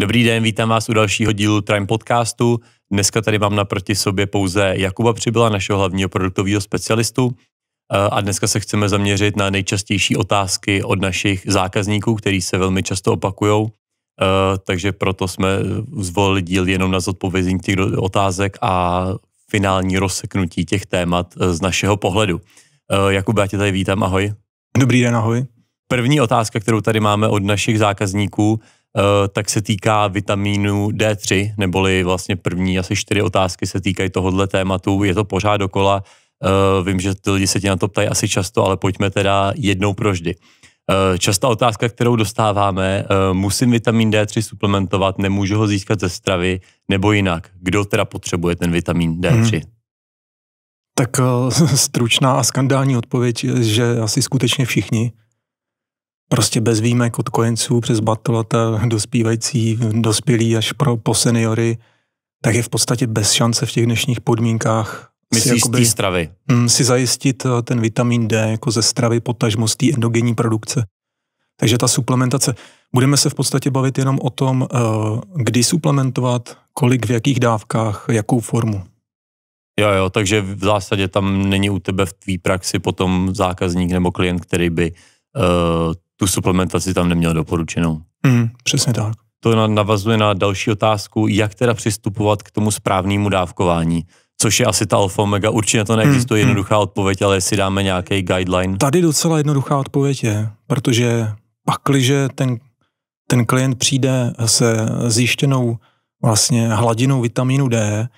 Dobrý den, vítám vás u dalšího dílu Trime podcastu. Dneska tady mám naproti sobě pouze Jakuba Přibyla, našeho hlavního produktového specialistu. Eh, a dneska se chceme zaměřit na nejčastější otázky od našich zákazníků, který se velmi často opakují. Eh, takže proto jsme zvolili díl jenom na zodpovězení těch otázek a finální rozseknutí těch témat eh, z našeho pohledu. Jakub, já tě tady vítám, ahoj. Dobrý den, ahoj. První otázka, kterou tady máme od našich zákazníků, Eh, tak se týká vitamínu D3, neboli vlastně první asi čtyři otázky se týkají tohohle tématu. Je to pořád dokola, eh, vím, že ty lidi se tě na to ptají asi často, ale pojďme teda jednou proždy. Eh, častá otázka, kterou dostáváme, musím vitamin D3 suplementovat, nemůžu ho získat ze stravy nebo jinak. Kdo teda potřebuje ten vitamin D3? Hmm. Tak stručná a skandální odpověď že asi skutečně všichni prostě bez výjimek od kojenců přes batolata, dospívající, dospělí až pro, po seniory, tak je v podstatě bez šance v těch dnešních podmínkách Myslíš jakoby, stravy? M, hmm, si zajistit eh, ten vitamin D jako ze stravy, potažmo z té endogenní produkce. Takže ta suplementace, budeme se v podstatě bavit jenom o tom, eh, kdy suplementovat, kolik, v jakých dávkách, jakou formu. Jo, jo, takže v zásadě tam není u tebe v tvý praxi potom zákazník nebo klient, který by uh, tu suplementaci tam neměl doporučenou. Mm, přesně tak. To navazuje na další otázku, jak teda přistupovat k tomu správnému dávkování což je asi ta alfa omega. Určitě to neexistuje mm, jednoduchá mm. odpověď, ale jestli dáme nějaký guideline. Tady docela jednoduchá odpověď je, protože pakliže ten, ten klient přijde se zjištěnou vlastně hladinou vitamínu D,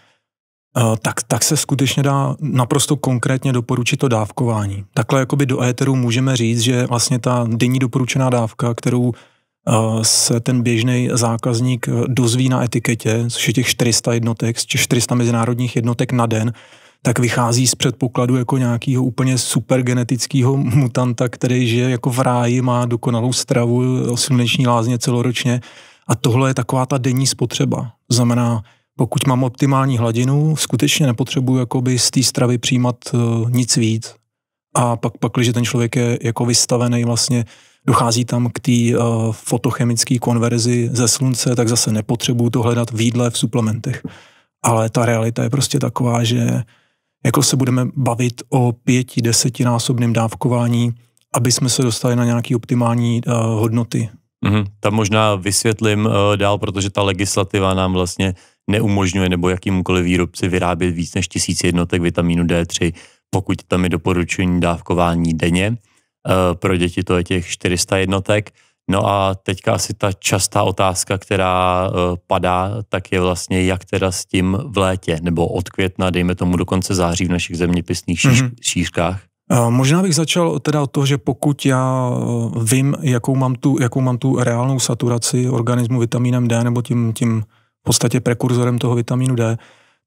Eh, tak, tak se skutečně dá naprosto konkrétně doporučit to dávkování. Takhle jakoby do éteru můžeme říct, že vlastně ta denní doporučená dávka, kterou eh, se ten běžný zákazník eh, dozví na etiketě, což je těch 400 jednotek, 400 mezinárodních jednotek na den, tak vychází z předpokladu jako nějakého úplně super genetického mutanta, který žije jako v ráji, má dokonalou stravu, sluneční lázně celoročně. A tohle je taková ta denní spotřeba. To znamená, pokud mám optimální hladinu, skutečně nepotřebuji jakoby z té stravy přijímat eh, nic víc. A pak, pak, když ten člověk je jako vystavený vlastně, dochází tam k té eh, fotochemické konverzi ze slunce, tak zase nepotřebuji to hledat v jídle, v suplementech. Ale ta realita je prostě taková, že jako se budeme bavit o pěti, desetinásobném dávkování, aby jsme se dostali na nějaké optimální eh, hodnoty. Mm-hmm. Tam možná vysvětlím uh, dál, protože ta legislativa nám vlastně neumožňuje nebo jakýmkoliv výrobci vyrábět víc než tisíc jednotek vitamínu D3, pokud tam je doporučení dávkování denně. Eh, pro děti to je těch 400 jednotek. No a teďka asi ta častá otázka, která eh, padá, tak je vlastně, jak teda s tím v létě, nebo od května, dejme tomu do konce září v našich zeměpisných šíř, mm-hmm. šířkách? Eh, možná bych začal teda od toho, že pokud já vím, jakou mám tu, jakou mám tu reálnou saturaci organismu vitamínem D nebo tím, tím v podstatě prekurzorem toho vitamínu D,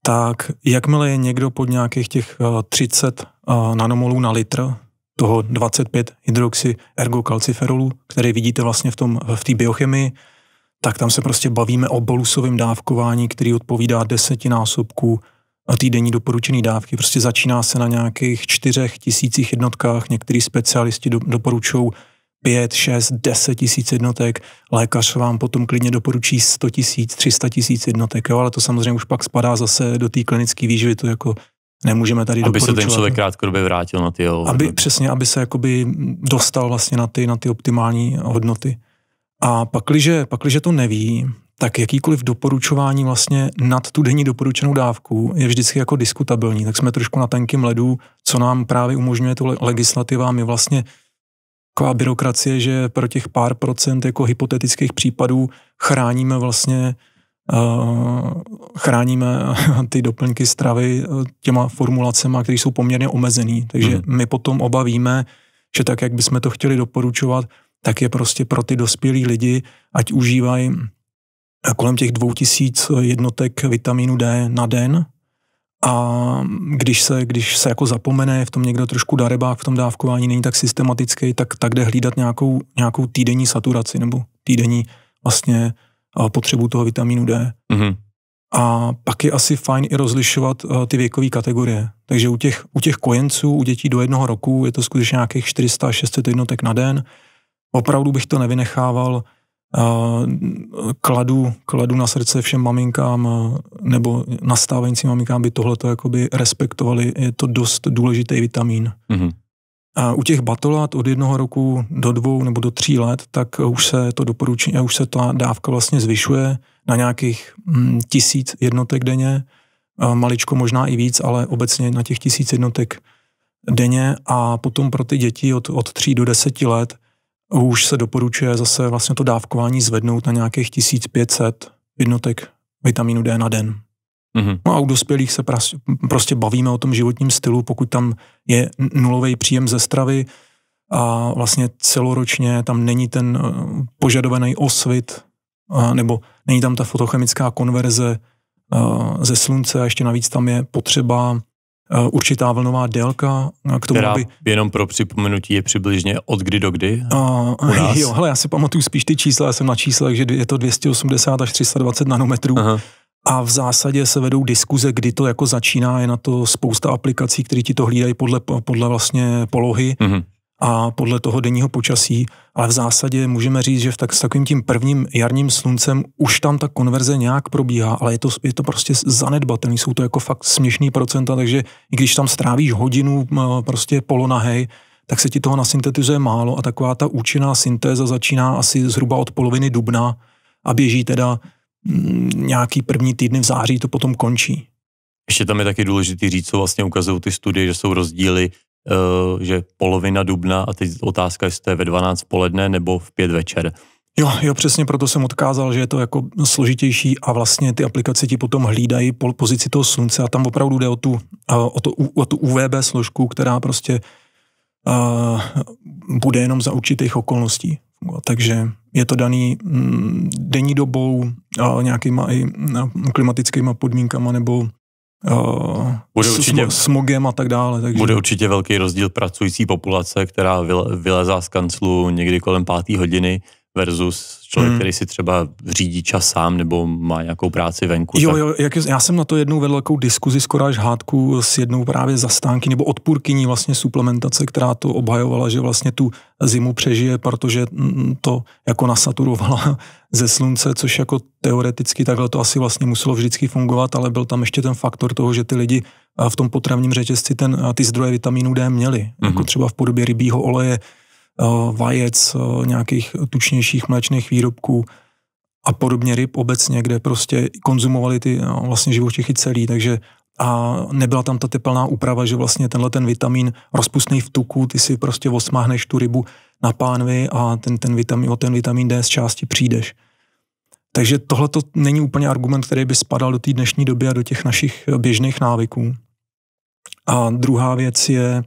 tak jakmile je někdo pod nějakých těch 30 eh, eh, nanomolů na litr, toho 25 hydroxy ergokalciferolu, který vidíte vlastně v, tom, v té biochemii, tak tam se prostě bavíme o bolusovém dávkování, který odpovídá desetinásobku eh, týdenní doporučené dávky. Prostě začíná se na nějakých čtyřech tisících jednotkách, některý specialisti doporučují 5, 6, 10 tisíc jednotek, lékař vám potom klidně doporučí 100 tisíc, 300 tisíc jednotek, jo, ale to samozřejmě už pak spadá zase do té klinické výživy, to jako nemůžeme tady Aby se ten člověk krátkodobě vrátil na ty jo, aby, hodnoty. Přesně, aby se jakoby dostal vlastně na ty, na ty optimální hodnoty. A pakliže, pakliže to neví, tak jakýkoliv doporučování vlastně nad tu denní doporučenou dávku je vždycky jako diskutabilní. Tak jsme trošku na tenkým ledu, co nám právě umožňuje tu legislativa. My vlastně taková byrokracie, že pro těch pár procent jako hypotetických případů chráníme vlastně eh, chráníme ty doplňky stravy eh, těma formulacemi, které jsou poměrně omezený. Takže mm. my potom obavíme, že tak, jak bychom to chtěli doporučovat, tak je prostě pro ty dospělí lidi, ať užívají kolem těch 2000 jednotek vitamínu D na den, a když se, když se jako zapomene, v tom někdo trošku darebák, v tom dávkování není tak systematický, tak, tak jde hlídat nějakou, nějakou týdenní saturaci nebo týdenní vlastně potřebu toho vitamínu D. Mm-hmm. A pak je asi fajn i rozlišovat uh, ty věkové kategorie. Takže u těch, u těch kojenců, u dětí do jednoho roku, je to skutečně nějakých 400-600 jednotek na den. Opravdu bych to nevynechával kladu, kladu na srdce všem maminkám nebo nastávajícím maminkám, by tohle jakoby respektovali. Je to dost důležitý vitamín. Mm-hmm. A u těch batolat od jednoho roku do dvou nebo do tří let, tak už se to doporučí už se ta dávka vlastně zvyšuje na nějakých mm, tisíc jednotek denně, maličko možná i víc, ale obecně na těch tisíc jednotek denně a potom pro ty děti od, od 3 do 10 let už se doporučuje zase vlastně to dávkování zvednout na nějakých 1500 jednotek vitamínu D na den. Mm-hmm. No a u dospělých se pras, prostě bavíme o tom životním stylu, pokud tam je nulový příjem ze stravy a vlastně celoročně tam není ten eh, požadovaný osvit a, nebo není tam ta fotochemická konverze eh, ze slunce a ještě navíc tam je potřeba Eh, určitá vlnová délka eh, k tomu, Která aby... jenom pro připomenutí je přibližně od kdy do kdy uh, u nás? Jo, hele, já si pamatuju spíš ty čísla, já jsem na číslech, že je to 280 až 320 nanometrů. Aha. A v zásadě se vedou diskuze, kdy to jako začíná, je na to spousta aplikací, které ti to hlídají podle, podle vlastně polohy. mm a podle toho denního počasí, ale v zásadě můžeme říct, že v tak, s takovým tím prvním jarním sluncem už tam ta konverze nějak probíhá, ale je to, je to prostě zanedbatelný, jsou to jako fakt směšný procenta, takže i když tam strávíš hodinu prostě polonahej, tak se ti toho nasyntetizuje málo a taková ta účinná syntéza začíná asi zhruba od poloviny dubna a běží teda nějaký první týdny v září, to potom končí. Ještě tam je taky důležité říct, co vlastně ukazují ty studie, že jsou rozdíly Eh, že polovina dubna a teď otázka, jestli to je ve 12 poledne nebo v 5 večer. Jo, jo, přesně proto jsem odkázal, že je to jako složitější a vlastně ty aplikace ti potom hlídají po pozici toho slunce a tam opravdu jde o tu, eh, o, to, o tu UVB složku, která prostě uh, bude jenom za určitých okolností. Takže je to daný mm, denní dobou, nějakýma i mm, klimatickýma podmínkama nebo bude určitě, smogem a tak dále. Takže... Bude určitě velký rozdíl pracující populace, která vylezá z kanclu někdy kolem páté hodiny versus člověk, hmm. který si třeba řídí čas sám nebo má nějakou práci venku. Jo, tak... jo, jak je, já jsem na to jednou vedl takovou diskuzi, skoro až hádku s jednou právě zastánky nebo odpůrkyní vlastně suplementace, která to obhajovala, že vlastně tu zimu přežije, protože to jako nasaturovala ze slunce, což jako teoreticky takhle to asi vlastně muselo vždycky fungovat, ale byl tam ještě ten faktor toho, že ty lidi eh, v tom potravním řetězci ten, eh, ty zdroje vitamínu D měli, hmm jako mhm. třeba v podobě rybího oleje, Eh, vajec, eh, nějakých tučnějších mléčných výrobků a podobně ryb obecně, kde prostě konzumovali ty no, vlastně živočichy celý, takže a nebyla tam ta teplná úprava, že vlastně tenhle ten vitamin rozpustný v tuku, ty si prostě osmáhneš tu rybu na pánvi a ten, ten vitamin, o ten vitamin D z části přijdeš. Takže tohle to není úplně argument, který by spadal do té dnešní doby a do těch našich běžných návyků. A druhá věc je,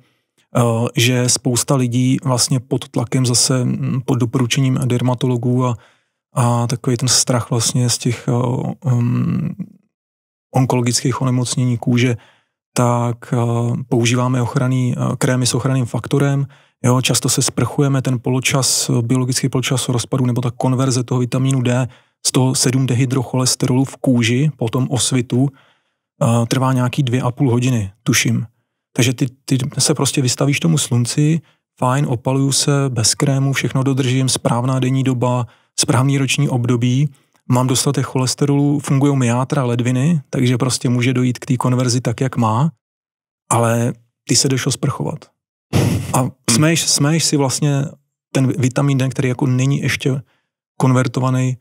Eh, že spousta lidí vlastně pod tlakem zase mm, pod doporučením dermatologů a, a takový ten strach vlastně z těch um, onkologických onemocnění kůže, tak uh, používáme ochranný, uh, krémy s ochranným faktorem, jo, často se sprchujeme ten poločas, biologický poločas rozpadu nebo ta konverze toho vitamínu D z toho 7 dehydrocholesterolu v kůži po tom osvitu uh, trvá nějaký dvě a půl hodiny, tuším. Takže ty, ty se prostě vystavíš tomu slunci, fajn, opaluju se, bez krému, všechno dodržím, správná denní doba, správný roční období, mám dostatek cholesterolu, fungují mi játra, ledviny, takže prostě může dojít k té konverzi tak, jak má, ale ty se jdeš osprchovat. A smeješ, smeješ si vlastně ten vitamin D, který jako není ještě konvertovaný,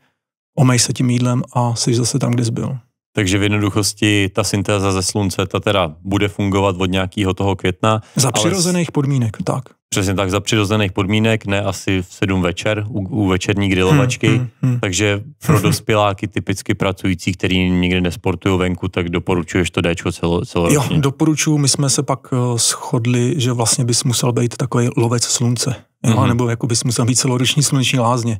omej se tím jídlem a jsi zase tam, kde jsi byl. Takže v jednoduchosti ta syntéza ze slunce, ta teda bude fungovat od nějakého toho května. Za přirozených ale... podmínek, tak. Přesně tak, za přirozených podmínek, ne asi v sedm večer u, u večerní grilovačky. Hmm, hmm, hmm. Takže pro dospěláky typicky pracující, který nikdy nesportují venku, tak doporučuješ to Dčko celo, celoročně? Jo, doporučuji. My jsme se pak eh, shodli, že vlastně bys musel být takový lovec slunce. Jo, hmm. Nebo jako bys musel být celoroční sluneční lázně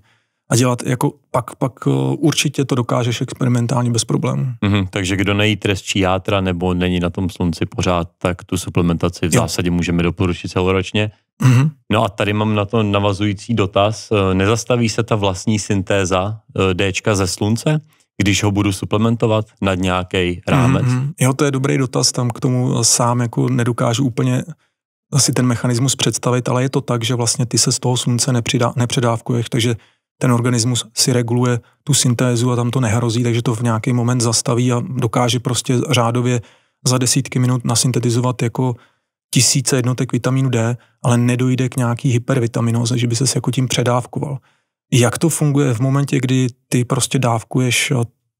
a dělat jako pak, pak eh, určitě to dokážeš experimentálně bez problémů. Mm-hmm, takže kdo nejí trestčí játra nebo není na tom slunci pořád, tak tu suplementaci v jo. zásadě můžeme doporučit celoročně. Mm-hmm. No a tady mám na to navazující dotaz. Eh, nezastaví se ta vlastní syntéza eh, D ze slunce? když ho budu suplementovat nad nějaký rámec? Mm-hmm. Jo, to je dobrý dotaz, tam k tomu sám jako nedokážu úplně asi ten mechanismus představit, ale je to tak, že vlastně ty se z toho slunce nepřidá, nepředávkuješ, takže ten organismus si reguluje tu syntézu a tam to nehrozí, takže to v nějaký moment zastaví a dokáže prostě řádově za desítky minut nasyntetizovat jako tisíce jednotek vitamínu D, ale nedojde k nějaký hypervitaminoze, že by ses jako tím předávkoval. Jak to funguje v momentě, kdy ty prostě dávkuješ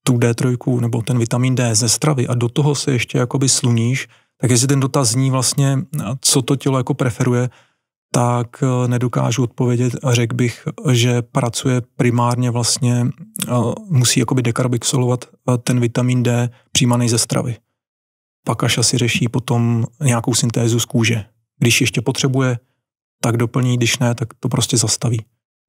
tu D3 nebo ten vitamin D ze stravy a do toho se ještě jakoby sluníš, tak jestli ten dotaz zní vlastně, co to tělo jako preferuje, tak eh, nedokážu odpovědět a řekl bych, že pracuje primárně vlastně, eh, musí jakoby dekarbixolovat eh, ten vitamin D přijímaný ze stravy. Pak až asi řeší potom nějakou syntézu z kůže. Když ještě potřebuje, tak doplní, když ne, tak to prostě zastaví.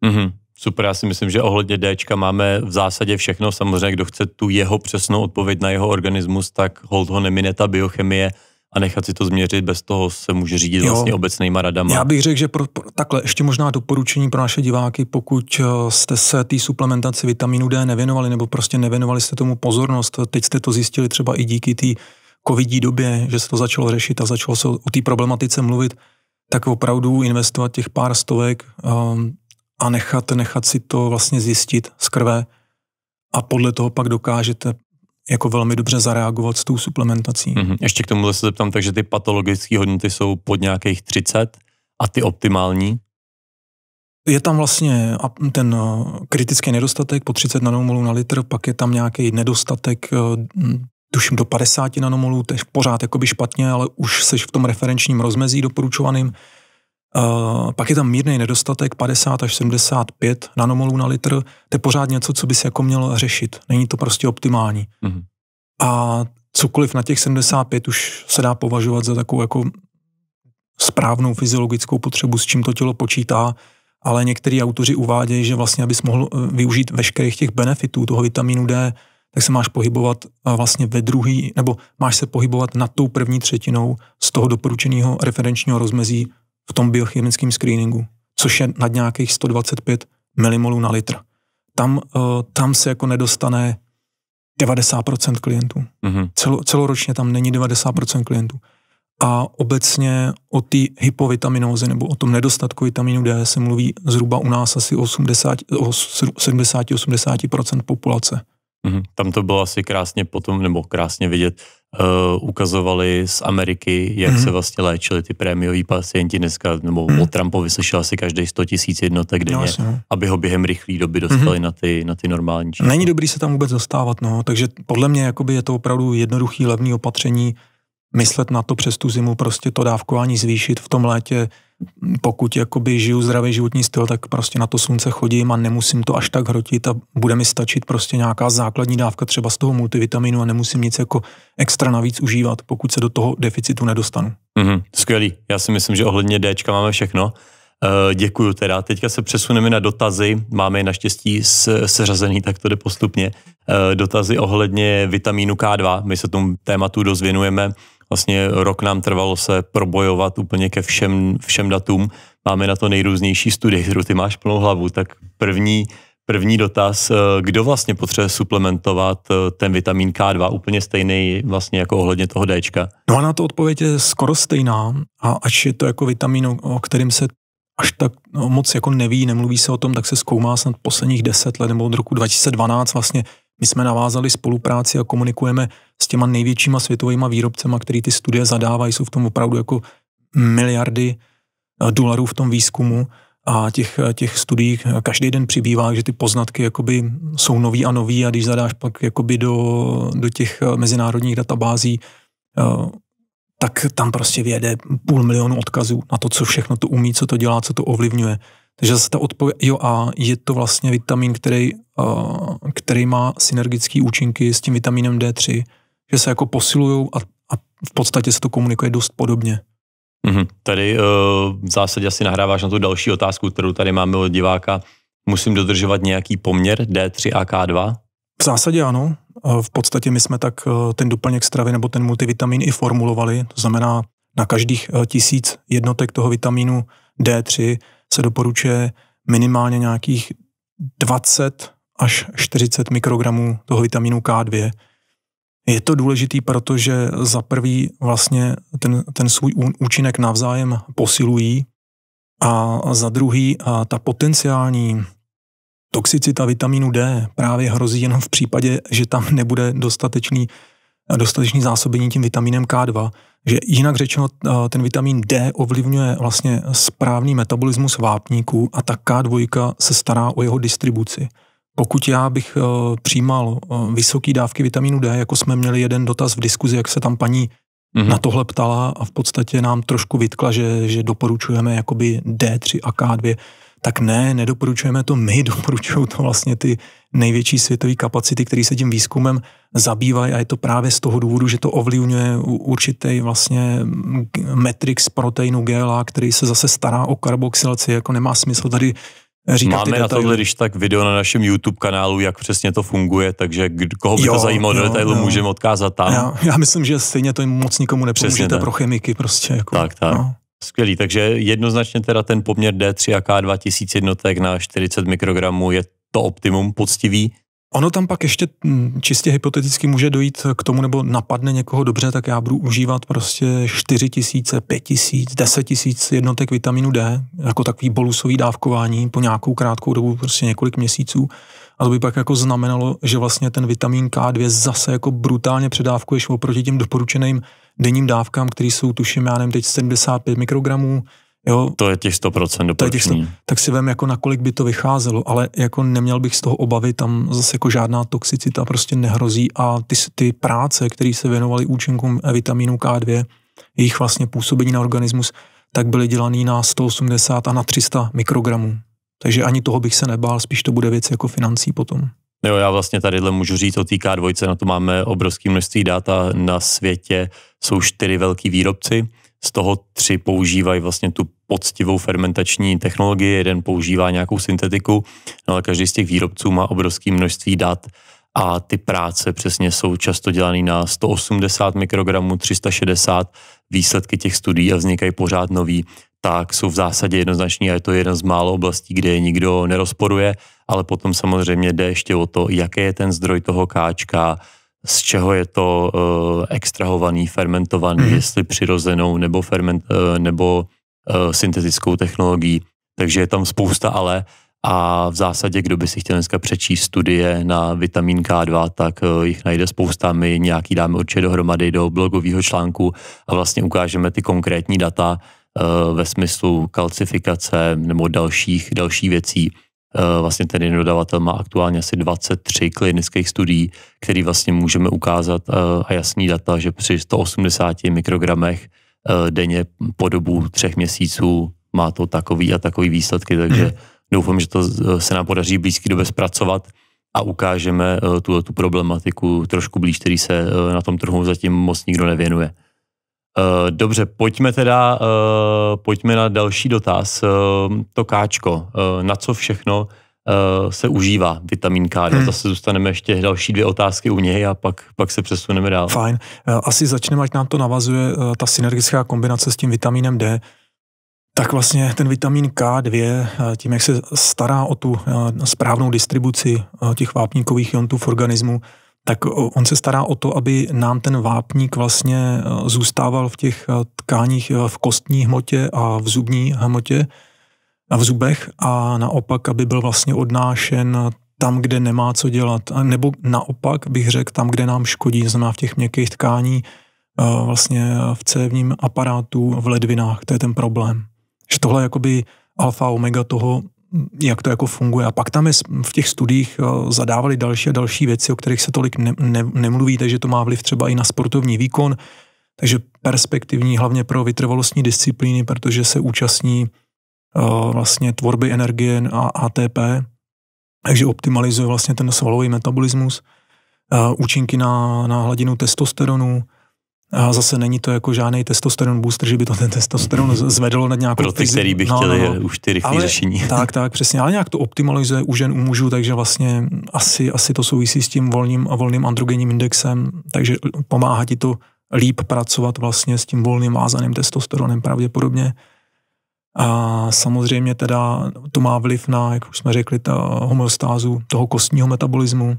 Mm-hmm. Super, já si myslím, že ohledně D máme v zásadě všechno. Samozřejmě, kdo chce tu jeho přesnou odpověď na jeho organismus, tak hold ho nemineta biochemie a nechat si to změřit, bez toho se může řídit jo. vlastně obecnýma radama. Já bych řekl, že pro, pro, takhle ještě možná doporučení pro naše diváky, pokud eh, jste se té suplementaci vitaminu D nevěnovali nebo prostě nevěnovali jste tomu pozornost, teď jste to zjistili třeba i díky té covidí době, že se to začalo řešit a začalo se o té problematice mluvit, tak opravdu investovat těch pár stovek um, a nechat, nechat si to vlastně zjistit z krve a podle toho pak dokážete jako velmi dobře zareagovat s tou suplementací. Mm-hmm. Ještě k tomu se zeptám, takže ty patologické hodnoty jsou pod nějakých 30 a ty optimální? Je tam vlastně ten eh, kritický nedostatek po 30 nanomolů na litr, pak je tam nějaký nedostatek eh, tuším do 50 nanomolů, to je pořád jakoby špatně, ale už seš v tom referenčním rozmezí doporučovaným. Uh, pak je tam mírný nedostatek 50 až 75 nanomolů na litr. To je pořád něco, co by si jako mělo řešit. Není to prostě optimální. Mm-hmm. A cokoliv na těch 75 už se dá považovat za takovou jako správnou fyziologickou potřebu, s čím to tělo počítá, ale některý autoři uvádějí, že vlastně, abys mohl eh, využít veškerých těch benefitů toho vitamínu D, tak se máš pohybovat eh, vlastně ve druhý, nebo máš se pohybovat nad tou první třetinou z toho doporučeného referenčního rozmezí v tom biochemickém screeningu, což je nad nějakých 125 milimolů na litr. Tam, eh, tam se jako nedostane 90% klientů. Mm-hmm. Celo, celoročně tam není 90% klientů. A obecně o té hypovitaminózy nebo o tom nedostatku vitamínu D se mluví zhruba u nás asi 70-80% populace. Mm-hmm. Tam to bylo asi krásně potom, nebo krásně vidět Eh, ukazovali z Ameriky, jak mm-hmm. se mhm. vlastně léčili ty prémioví pacienti dneska, nebo mm-hmm. o Trumpovi slyšel asi každý 100 tisíc jednotek denně, no, aby ho během rychlé doby dostali mm-hmm. na, ty, na ty normální čísla. Není dobrý se tam vůbec dostávat, no, takže podle mě jakoby je to opravdu jednoduchý, levný opatření, myslet na to přes tu zimu, prostě to dávkování zvýšit v tom létě, pokud jakoby žiju zdravý životní styl, tak prostě na to slunce chodím a nemusím to až tak hrotit a bude mi stačit prostě nějaká základní dávka třeba z toho multivitaminu a nemusím nic jako extra navíc užívat, pokud se do toho deficitu nedostanu. Mm-hmm, skvělý. Já si myslím, že ohledně D máme všechno. E, děkuju teda. Teďka se přesuneme na dotazy. Máme je naštěstí seřazený, tak to jde postupně. E, dotazy ohledně vitamínu K2. My se tomu tématu dozvěnujeme Vlastně rok nám trvalo se probojovat úplně ke všem, všem datům. Máme na to nejrůznější studie, kterou ty máš plnou hlavu. Tak první, první dotaz, eh, kdo vlastně potřebuje suplementovat eh, ten vitamin K2, úplně stejný vlastně jako ohledně toho D. No a na to odpověď je skoro stejná, a ač je to jako vitamin, o kterým se až tak no, moc jako neví, nemluví se o tom, tak se zkoumá snad posledních deset let nebo od roku 2012 vlastně my jsme navázali spolupráci a komunikujeme s těma největšíma světovými výrobcema, který ty studie zadávají, jsou v tom opravdu jako miliardy eh, dolarů v tom výzkumu a těch, eh, těch studií eh, každý den přibývá, že ty poznatky jakoby jsou nový a nový a když zadáš pak jakoby do, do těch mezinárodních databází, tak tam prostě vyjede půl milionu odkazů na to, co všechno to umí, co to dělá, co to ovlivňuje. Takže zase ta odpověď, jo a je to vlastně vitamin, který, eh, který má synergické účinky s tím vitaminem D3, že se jako posilují a, a v podstatě se to komunikuje dost podobně. Mm-hmm. Tady uh, v zásadě asi nahráváš na tu další otázku, kterou tady máme od diváka. Musím dodržovat nějaký poměr D3 a K2? V zásadě ano. Eh, v podstatě my jsme tak ten doplněk stravy nebo ten multivitamin i formulovali. To znamená, na každých tisíc jednotek toho vitamínu D3 se doporučuje minimálně nějakých 20 až 40 mikrogramů toho vitamínu K2. Je to důležitý, protože za prvý vlastně ten, ten svůj účinek navzájem posilují a za druhý a ta potenciální toxicita vitamínu D právě hrozí jenom v případě, že tam nebude dostatečný, dostatečný zásobení tím vitamínem K2 že jinak řečeno ten vitamin D ovlivňuje vlastně správný metabolismus vápníků a ta K2 se stará o jeho distribuci. Pokud já bych e, přijímal e, vysoké dávky vitamínu D, jako jsme měli jeden dotaz v diskuzi, jak se tam paní mm-hmm. na tohle ptala a v podstatě nám trošku vytkla, že, že doporučujeme jakoby D3 a K2, tak ne, nedoporučujeme to my, doporučují to vlastně ty největší světové kapacity, které se tím výzkumem zabývají a je to právě z toho důvodu, že to ovlivňuje určitý vlastně metrix proteinu GLA, který se zase stará o karboxylaci, jako nemá smysl tady říkat Máme ty na tohle, když tak video na našem YouTube kanálu, jak přesně to funguje, takže koho by jo, to zajímalo do detailu, můžeme odkázat tam. Já, já myslím, že stejně to moc nikomu nepomůžete přesně, pro chemiky prostě. Jako, tak, tak. No. Skvělý, takže jednoznačně teda ten poměr D3 a K2 tisíc jednotek na 40 mikrogramů je to optimum poctivý. Ono tam pak ještě hm, čistě hypoteticky může dojít k tomu, nebo napadne někoho dobře, tak já budu užívat prostě 4 tisíce, 5 tisíc, 10 tisíc jednotek vitaminu D, jako takový bolusový dávkování po nějakou krátkou dobu, prostě několik měsíců. A to by pak jako znamenalo, že vlastně ten vitamin K2 zase jako brutálně předávkuješ oproti těm doporučeným denním dávkám, které jsou tuším, já nevím, teď 75 mikrogramů, Jo, to je těch 100% doporučení. Těch, tak si vem, jako nakolik by to vycházelo, ale jako neměl bych z toho obavy, tam zase jako žádná toxicita prostě nehrozí a ty, ty práce, které se věnovaly účinkům e vitamínu K2, jejich vlastně působení na organismus, tak byly dělané na 180 a na 300 mikrogramů. Takže ani toho bych se nebál, spíš to bude věc jako financí potom. Jo, já vlastně tadyhle můžu říct o týká K2, na to máme obrovské množství data na světě, jsou čtyři velký výrobci, z toho tři používají vlastně tu poctivou fermentační technologii, jeden používá nějakou syntetiku, no ale každý z těch výrobců má obrovské množství dat a ty práce přesně jsou často dělané na 180 mikrogramů, 360, výsledky těch studií a vznikají pořád nový tak jsou v zásadě jednoznační a je to jedna z málo oblastí, kde je nikdo nerozporuje, ale potom samozřejmě jde ještě o to, jaký je ten zdroj toho káčka, z čeho je to uh, extrahovaný, fermentovaný, mm. jestli přirozenou nebo, ferment, uh, nebo uh, syntetickou technologií. Takže je tam spousta ale a v zásadě, kdo by si chtěl dneska přečíst studie na vitamin K2, tak uh, jich najde spousta. My nějaký dáme určitě dohromady do blogového článku a vlastně ukážeme ty konkrétní data, Eh, ve smyslu kalcifikace nebo dalších, dalších věcí. Eh, vlastně ten jeden dodavatel má aktuálně asi 23 klinických studií, který vlastně můžeme ukázat eh, a jasný data, že při 180 mikrogramech denně po dobu třech měsíců má to takový a takový výsledky, takže hmm. doufám, že to se nám podaří blízký době zpracovat a ukážeme tu problematiku trošku blíž, který se na tom trhu zatím moc nikdo nevěnuje. Eh, dobře, pojďme teda eh, pojďme na další dotaz. Eh, to káčko, na co všechno se užívá vitamin K. Hmm. Zase zůstaneme ještě další dvě otázky u něj a pak, pak se přesuneme dál. Fajn. Asi začneme, ať nám to navazuje ta synergická kombinace s tím vitamínem D. Tak vlastně ten vitamin K2, tím, jak se stará o tu správnou distribuci těch vápníkových jontů v organismu, tak eh, on se stará o to, aby nám ten vápník vlastně eh, zůstával v těch eh, tkáních v kostní hmotě a v zubní hmotě a v zubech a naopak, aby byl vlastně odnášen tam, kde nemá co dělat. Nebo naopak bych řekl tam, kde nám škodí, znamená v těch měkkých tkání, vlastně v cévním aparátu, v ledvinách. To je ten problém. Že tohle je jakoby alfa omega toho, jak to jako funguje. A pak tam je v těch studiích zadávali další a další věci, o kterých se tolik ne, ne, nemluví, takže to má vliv třeba i na sportovní výkon, takže perspektivní hlavně pro vytrvalostní disciplíny, protože se účastní uh, vlastně tvorby energie a ATP, takže optimalizuje vlastně ten svalový metabolismus, uh, účinky na, na hladinu testosteronu, a zase není to jako žádný testosteron booster, že by to ten testosteron zvedlo na nějakou... Pro ty, fyzi... který by no, chtěli no, no, no. už ty rychlé řešení. Tak, tak, přesně. Ale nějak to optimalizuje u žen, u mužů, takže vlastně asi, asi to souvisí s tím volným a volným androgenním indexem, takže pomáhá ti to líp pracovat vlastně s tím volným vázaným testosteronem pravděpodobně. A samozřejmě teda to má vliv na, jak už jsme řekli, ta homeostázu toho kostního metabolismu,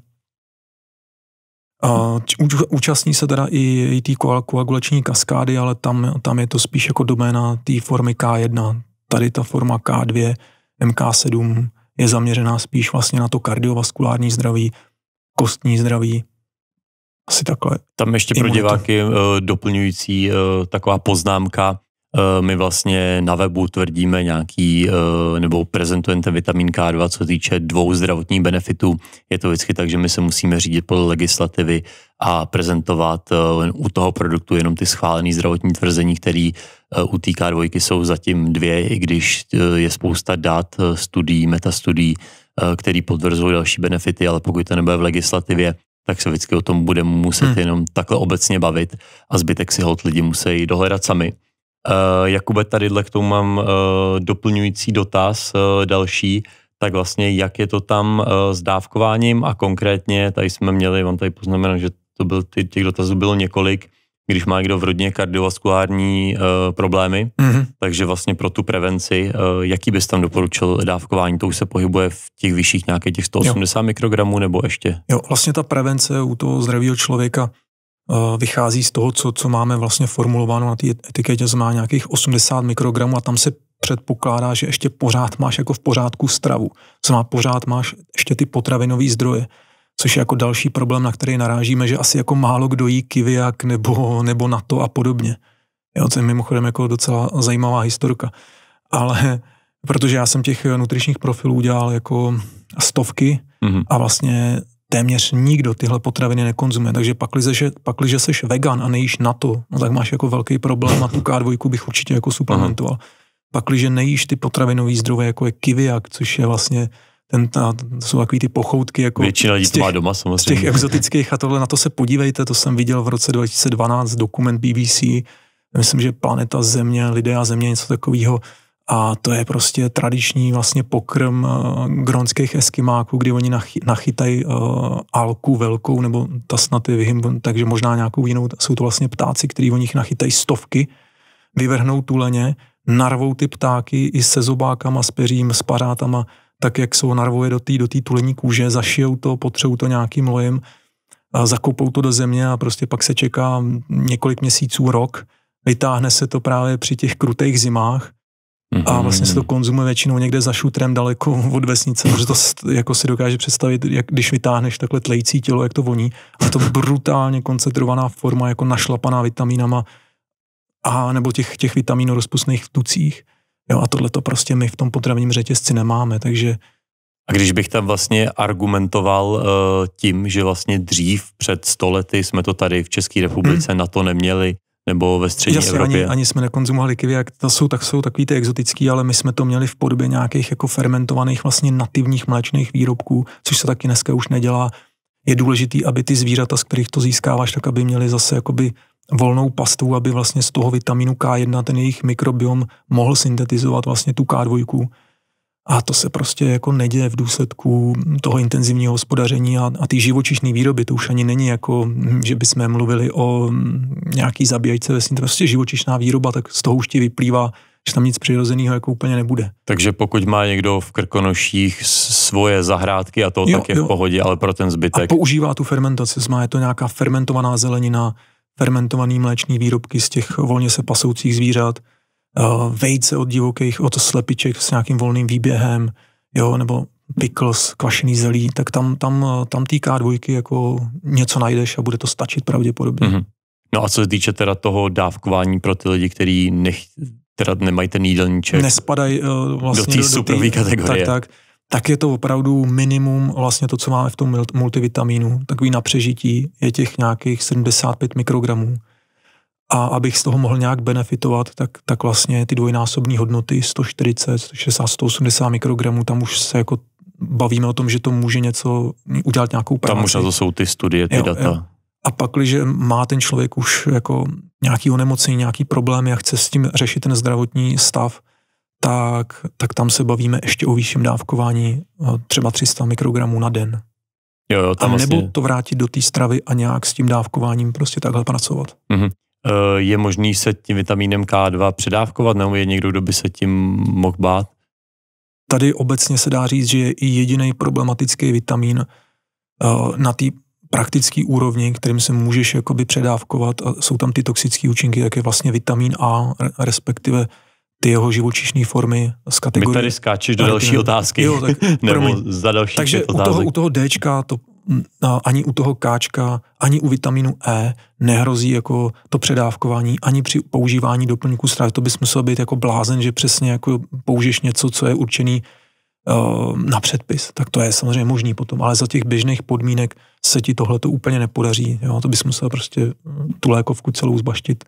Účastní se teda i té koagulační kaskády, ale tam, tam je to spíš jako doména té formy K1. Tady ta forma K2, MK7 je zaměřená spíš vlastně na to kardiovaskulární zdraví, kostní zdraví, asi takhle. Tam ještě pro diváky eh, doplňující eh, taková poznámka. Eh, my vlastně na webu tvrdíme nějaký, eh, nebo prezentujeme ten vitamin K2, co týče dvou zdravotních benefitů. Je to vždycky tak, že my se musíme řídit podle legislativy a prezentovat eh, u toho produktu jenom ty schválené zdravotní tvrzení, které u k 2 jsou zatím dvě, i když je spousta dat, studií, metastudií, které potvrzují další benefity, ale pokud to nebude v legislativě, tak se vždycky o tom budeme muset hmm. jenom takhle obecně bavit a zbytek si hod lidi musí dohledat sami. Uh, Jakube, tady k tomu mám uh, doplňující dotaz uh, další, tak vlastně jak je to tam s dávkováním a konkrétně tady jsme měli, vám tady poznamenal, že to byl, těch dotazů bylo několik, když má někdo v rodině kardiovaskulární uh, problémy, mm-hmm. takže vlastně pro tu prevenci, uh, jaký bys tam doporučil dávkování? To už se pohybuje v těch vyšších nějakých těch 180 jo. mikrogramů nebo ještě? Jo, vlastně ta prevence u toho zdravého člověka Eh, vychází z toho, co, co máme vlastně formulováno na té etiketě, znamená nějakých 80 mikrogramů a tam se předpokládá, že ještě pořád máš jako v pořádku stravu. Co má pořád máš ještě ty potravinové zdroje, což je jako další problém, na který narážíme, že asi jako málo kdo jí kiviak nebo, nebo na to a podobně. Jo, to je mimochodem jako docela zajímavá historka. Ale protože já jsem těch nutričních profilů dělal jako stovky mm-hmm. a vlastně téměř nikdo tyhle potraviny nekonzumuje. Takže pakliže, že, pakliže seš vegan a nejíš na to, no tak máš jako velký problém a tu K2 bych určitě jako suplementoval. Aha. Pakliže nejíš ty potravinové zdroje, jako je kiviak, což je vlastně ten, ta, jsou takový ty pochoutky. Jako Většina lidí to má doma samozřejmě. Z těch exotických a tohle, na to se podívejte, to jsem viděl v roce 2012, dokument BBC, myslím, že Planeta Země, lidé a Země, něco takového, a to je prostě tradiční vlastně pokrm eh, gronských eskimáků, kdy oni nachytají eh, alku velkou, nebo ta snad je vyhym, takže možná nějakou jinou, jsou to vlastně ptáci, který o nich nachytají stovky, vyvrhnou tuleně, narvou ty ptáky i se zobákama, s peřím, s parátama, tak jak jsou narvuje do té do tý tulení kůže, zašijou to, potřou to nějakým lojem, a zakopou to do země a prostě pak se čeká několik měsíců, rok, vytáhne se to právě při těch krutých zimách, a mhm. vlastně se to konzumuje většinou někde za šutrem daleko od vesnice, protože to jako si dokáže představit, jak když vytáhneš takhle tlející tělo, jak to voní. A to brutálně koncentrovaná forma, jako našlapaná vitamínama a nebo těch, těch vitamínů rozpustných v tucích. Jo, a tohle to prostě my v tom potravním řetězci nemáme, takže a když bych tam vlastně argumentoval uh, tím, že vlastně dřív před stolety jsme to tady v České republice hmm. na to neměli, nebo ve střední Jasně, Evropě. Ani, ani jsme nekonzumovali kivy, jak to jsou, tak jsou takový ty exotický, ale my jsme to měli v podobě nějakých jako fermentovaných vlastně nativních mléčných výrobků, což se taky dneska už nedělá. Je důležitý, aby ty zvířata, z kterých to získáváš, tak aby měli zase jakoby volnou pastu, aby vlastně z toho vitamínu K1 ten jejich mikrobiom mohl syntetizovat vlastně tu K2 a to se prostě jako neděje v důsledku toho intenzivního hospodaření a, a ty živočišné výroby. To už ani není jako, že bychom mluvili o mm, nějaký zabíjajce vesnice. Prostě živočišná výroba, tak z toho už ti vyplývá, že tam nic přirozeného jako úplně nebude. Takže pokud má někdo v Krkonoších svoje zahrádky a to, jo, tak je jo. v pohodě, ale pro ten zbytek. A používá tu fermentaci, má je to nějaká fermentovaná zelenina, fermentovaný mléčný výrobky z těch volně se pasoucích zvířat, Eh, vejce od divokých, od slepiček s nějakým volným výběhem, jo, nebo pickles, kvašený zelí, tak tam, tam, eh, tam týká k jako něco najdeš a bude to stačit pravděpodobně. Mm-hmm. No a co se týče teda toho dávkování pro ty lidi, kteří nech, teda nemají ten jídelníček. Nespadají uh, vlastně do té suprový kategorie. Tak, tak, tak je to opravdu minimum vlastně to, co máme v tom multivitamínu. Takový na přežití je těch nějakých 75 mikrogramů a abych z toho mohl nějak benefitovat, tak, tak vlastně ty dvojnásobné hodnoty 140, 160, 180 mikrogramů, tam už se jako bavíme o tom, že to může něco udělat nějakou práci. Tam už to jsou ty studie, ty jo, data. Jo. A pak, když má ten člověk už jako nějaký onemocnění, nějaký problém, a chce s tím řešit ten zdravotní stav, tak, tak tam se bavíme ještě o vyšším dávkování, eh, třeba 300 mikrogramů na den. Jo, jo, tam a nebo vlastně... to vrátit do té stravy a nějak s tím dávkováním prostě takhle pracovat. Mm-hmm. Eh, je možný se tím vitamínem K2 předávkovat, nebo je někdo, kdo by se tím mohl bát? Tady obecně se dá říct, že je i jediný problematický vitamin eh, na té praktické úrovni, kterým se můžeš jakoby předávkovat a jsou tam ty toxické účinky, jak je vlastně vitamin A, respektive ty jeho živočišné formy z kategorie... My tady skáčeš do další otázky. Jo, tak, nebo za další Takže u toho, u toho Dčka to ani u toho káčka, ani u vitamínu E nehrozí jako to předávkování, ani při používání doplňků stravy. To bys musel být jako blázen, že přesně jako použiješ něco, co je určený eh, na předpis, tak to je samozřejmě možný potom, ale za těch běžných podmínek se ti tohle to úplně nepodaří. Jo? To bys musel prostě eh, tu lékovku celou zbaštit.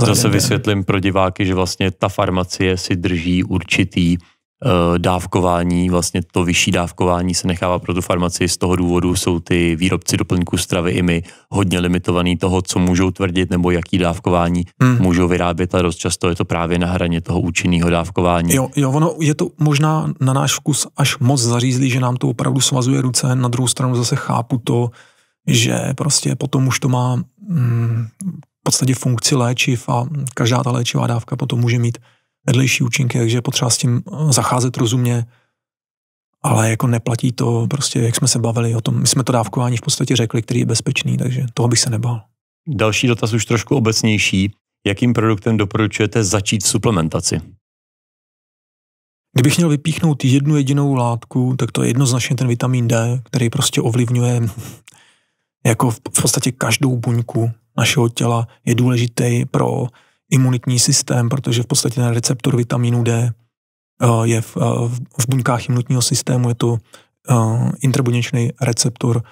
Zase vysvětlím pro diváky, že vlastně ta farmacie si drží určitý Eh, dávkování, vlastně to vyšší dávkování se nechává pro tu farmaci z toho důvodu jsou ty výrobci doplňků stravy i my hodně limitovaný toho, co můžou tvrdit nebo jaký dávkování hmm. můžou vyrábět a dost často je to právě na hraně toho účinného dávkování. Jo, jo, ono je to možná na náš vkus až moc zařízlý, že nám to opravdu svazuje ruce, na druhou stranu zase chápu to, že prostě potom už to má mm, v podstatě funkci léčiv a každá ta léčivá dávka potom může mít vedlejší účinky, takže je potřeba s tím eh, zacházet rozumně, ale jako neplatí to prostě, jak jsme se bavili o tom, my jsme to dávkování v podstatě řekli, který je bezpečný, takže toho bych se nebál. Další dotaz už trošku obecnější. Jakým produktem doporučujete začít suplementaci? Kdybych měl vypíchnout jednu jedinou látku, tak to je jednoznačně ten vitamin D, který prostě ovlivňuje jako v podstatě každou buňku našeho těla. Je důležitý pro imunitní systém, protože v podstatě ten receptor vitamínu D eh, je eh, v, v buňkách imunitního systému, je to eh, intrabuněčný receptor,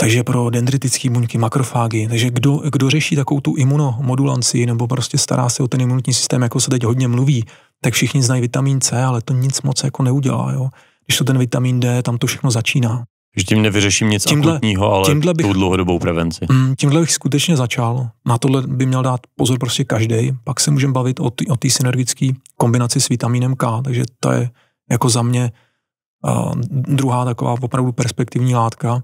takže pro dendritické buňky, makrofágy. Takže kdo, kdo řeší takovou tu imunomodulanci nebo prostě stará se o ten imunitní systém, jako se teď hodně mluví, tak všichni znají vitamin C, ale to nic moc jako neudělá. Jo? Když to ten vitamin D, tam to všechno začíná. Že tím nevyřeším nic tímhle, akutního, ale tímhle bych, tu dlouhodobou prevenci. Mm, tímhle bych skutečně začal. Na tohle by měl dát pozor prostě každý. Pak se můžeme bavit o té synergické kombinaci s vitamínem K, takže to je jako za mě uh, druhá taková opravdu perspektivní látka.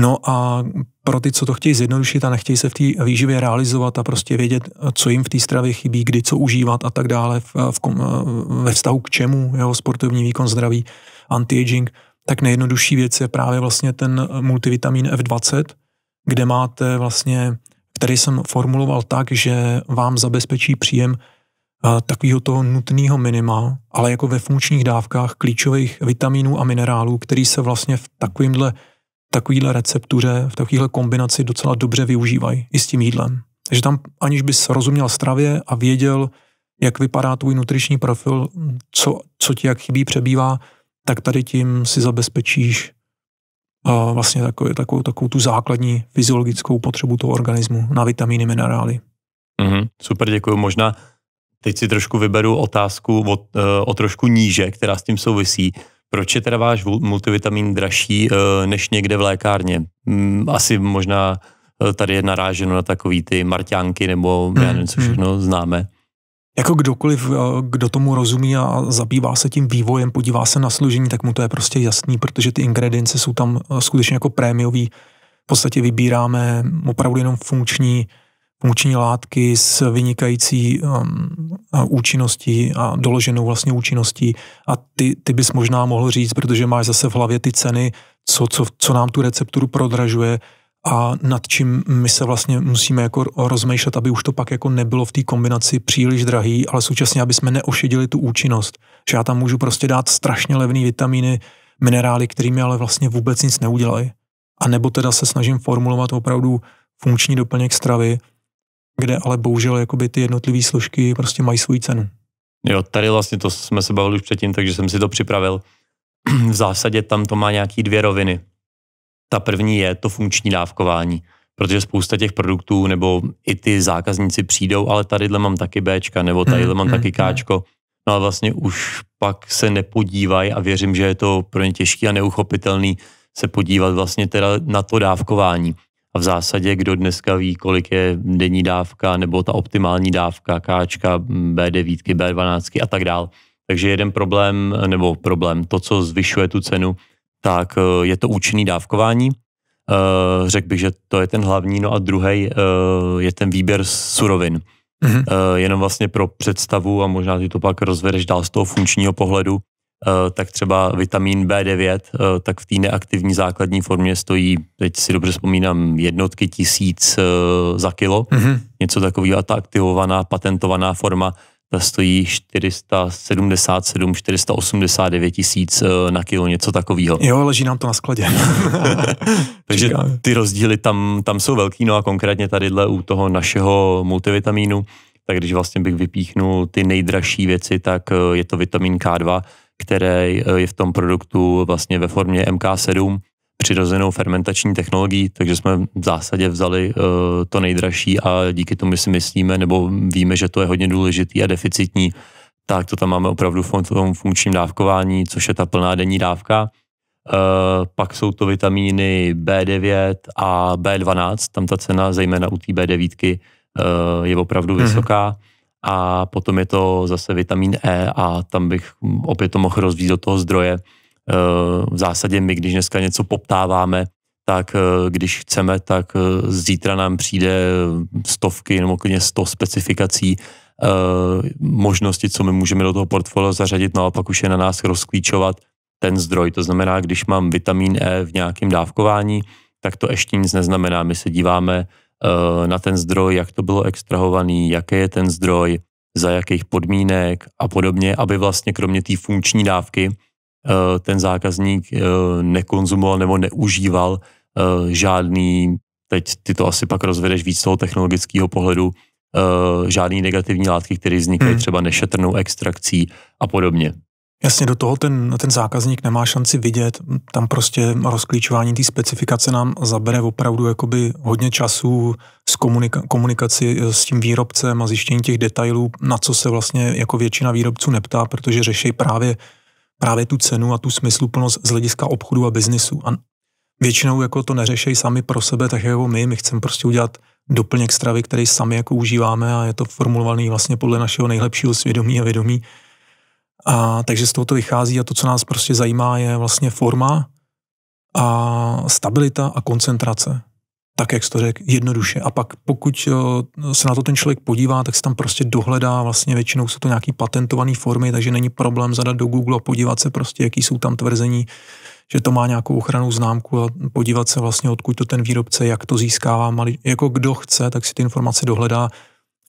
No a pro ty, co to chtějí zjednodušit a nechtějí se v té výživě realizovat a prostě vědět, co jim v té stravě chybí, kdy co užívat a tak dále, v, v, ve vztahu k čemu, jeho sportovní výkon zdraví, anti-aging, tak nejjednodušší věc je právě vlastně ten multivitamin F20, kde máte vlastně, který jsem formuloval tak, že vám zabezpečí příjem eh, takového toho nutného minima, ale jako ve funkčních dávkách klíčových vitaminů a minerálů, který se vlastně v takovýmhle, takovýhle receptuře, v takovýhle kombinaci docela dobře využívají i s tím jídlem. Takže tam, aniž bys rozuměl stravě a věděl, jak vypadá tvůj nutriční profil, co, co ti jak chybí, přebývá, tak tady tím si zabezpečíš a vlastně takovou, takovou, takovou tu základní fyziologickou potřebu toho organismu na vitamíny, minerály. Mm-hmm, super, děkuji. Možná teď si trošku vyberu otázku o, e, o trošku níže, která s tím souvisí. Proč je teda váš multivitamin dražší e, než někde v lékárně? Mm, asi možná e, tady je naráženo na takový ty marťánky nebo já nevím, co mhm, všechno mhm. známe jako kdokoliv, eh, kdo tomu rozumí a zabývá se tím vývojem, podívá se na složení, tak mu to je prostě jasný, protože ty ingredience jsou tam eh, skutečně jako prémiový. V podstatě vybíráme opravdu jenom funkční, funkční látky s vynikající um, účinností a doloženou vlastně účinností. A ty, ty bys možná mohl říct, protože máš zase v hlavě ty ceny, co, co, co nám tu recepturu prodražuje, a nad čím my se vlastně musíme jako rozmýšlet, aby už to pak jako nebylo v té kombinaci příliš drahý, ale současně, aby jsme neošedili tu účinnost. Že já tam můžu prostě dát strašně levné vitamíny, minerály, kterými ale vlastně vůbec nic neudělají. A nebo teda se snažím formulovat opravdu funkční doplněk stravy, kde ale bohužel jakoby ty jednotlivé složky prostě mají svoji cenu. Jo, tady vlastně to jsme se bavili už předtím, takže jsem si to připravil. V zásadě tam to má nějaký dvě roviny. Ta první je to funkční dávkování, protože spousta těch produktů nebo i ty zákazníci přijdou, ale tadyhle mám taky Bčka, nebo hmm, tadyhle mám hmm, taky hmm. Kčko. No a vlastně už pak se nepodívají a věřím, že je to pro ně těžký a neuchopitelný se podívat vlastně teda na to dávkování. A v zásadě, kdo dneska ví, kolik je denní dávka nebo ta optimální dávka, Kčka, B9, B12 a tak dál. Takže jeden problém, nebo problém, to, co zvyšuje tu cenu, tak eh, je to účinný dávkování. Eh, řekl bych, že to je ten hlavní, no a druhý eh, je ten výběr surovin. Mm-hmm. Jenom vlastně pro představu a možná ty to pak rozvedeš dál z toho funkčního pohledu, tak třeba vitamin B9, tak v té neaktivní základní formě stojí, teď si dobře vzpomínám, jednotky tisíc za kilo, mm-hmm. něco takového a ta aktivovaná, patentovaná forma ta stojí 477, 489 tisíc eh, na kilo, něco takového. Jo, leží nám to na skladě. Takže ty rozdíly tam, tam jsou velký, no a konkrétně tadyhle u toho našeho multivitamínu, tak když vlastně bych vypíchnul ty nejdražší věci, tak eh, je to vitamin K2, který eh, je v tom produktu vlastně ve formě MK7, přirozenou fermentační technologií, takže jsme v zásadě vzali uh, to nejdražší a díky tomu si myslíme, nebo víme, že to je hodně důležitý a deficitní, tak to tam máme opravdu v tom funkčním dávkování, což je ta plná denní dávka. Uh, pak jsou to vitamíny B9 a B12, tam ta cena, zejména u té B9, uh, eh, je opravdu mm-hmm. vysoká. A potom je to zase vitamin E a tam bych opět to mohl rozvíjet do toho zdroje, Eh, v zásadě my, když dneska něco poptáváme, tak eh, když chceme, tak eh, zítra nám přijde stovky nebo klidně sto specifikací možnosti, co my můžeme do toho portfolia zařadit, no a pak už je na nás rozklíčovat ten zdroj. To znamená, když mám vitamin E v nějakém dávkování, tak to ještě nic neznamená. My se díváme na ten zdroj, jak to bylo extrahovaný, jaký je ten zdroj, za jakých podmínek a podobně, aby vlastně kromě té funkční dávky, Eh, ten zákazník eh, nekonzumoval nebo neužíval eh, žádný, teď ty to asi pak rozvedeš víc z toho technologického pohledu, žádný negativní látky, které vznikají hmm. třeba nešetrnou extrakcí a podobně. Jasně, do toho ten, ten zákazník nemá šanci vidět, tam prostě rozklíčování té specifikace nám zabere opravdu jakoby hodně času s komunika- komunikaci s tím výrobcem a zjištění těch detailů, na co se vlastně jako většina výrobců neptá, protože řeší právě právě tu cenu a tu smysluplnost z hlediska obchodu a biznisu. A většinou jako to neřešejí sami pro sebe, tak jako my, my chceme prostě udělat doplněk stravy, který sami jako užíváme a je to formulovaný vlastně podle našeho nejlepšího svědomí a vědomí. A, takže z toho to vychází a to, co nás prostě zajímá, je vlastně forma a stabilita a koncentrace tak, jak jsi to řekl, jednoduše. A pak pokud se na to ten člověk podívá, tak se tam prostě dohledá, vlastně většinou jsou to nějaký patentované formy, takže není problém zadat do Google a podívat se prostě, jaký jsou tam tvrzení, že to má nějakou ochranu známku a podívat se vlastně, odkud to ten výrobce, jak to získává. Mali, jako kdo chce, tak si ty informace dohledá.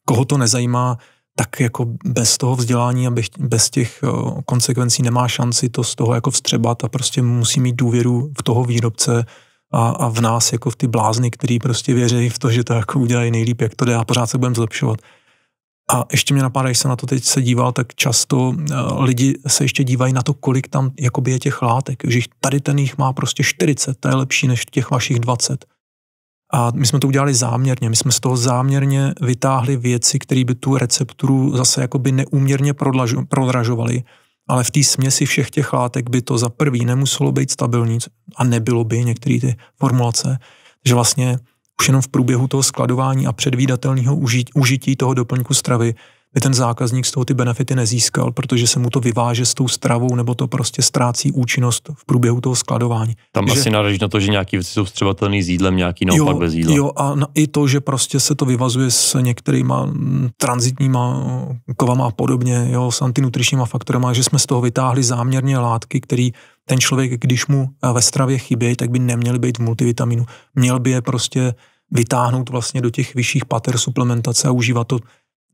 Koho to nezajímá, tak jako bez toho vzdělání a bez těch konsekvencí nemá šanci to z toho jako vstřebat a prostě musí mít důvěru v toho výrobce, a, a v nás jako v ty blázny, který prostě věří v to, že to jako udělají nejlíp, jak to jde a pořád se budeme zlepšovat. A ještě mě napadá, když se na to teď se díval, tak často eh, lidi se ještě dívají na to, kolik tam jakoby je těch látek. Že tady ten jich má prostě 40, to je lepší než těch vašich 20. A my jsme to udělali záměrně. My jsme z toho záměrně vytáhli věci, které by tu recepturu zase jakoby neúměrně prodlažo, prodražovaly ale v té směsi všech těch látek by to za prvý nemuselo být stabilní a nebylo by některé ty formulace, že vlastně už jenom v průběhu toho skladování a předvídatelného užití toho doplňku stravy by ten zákazník z toho ty benefity nezískal, protože se mu to vyváže s tou stravou nebo to prostě ztrácí účinnost v průběhu toho skladování. Tam že, asi naráží na to, že nějaký věci jsou střebatelný s jídlem, nějaký naopak jo, bez jídla. Jo, a na, i to, že prostě se to vyvazuje s některýma mm, transitníma mm, kovama a podobně, jo, s antinutričníma faktorama, že jsme z toho vytáhli záměrně látky, které ten člověk, když mu eh, ve stravě chybí, tak by neměl být v multivitaminu. Měl by je prostě vytáhnout vlastně do těch vyšších pater suplementace a užívat to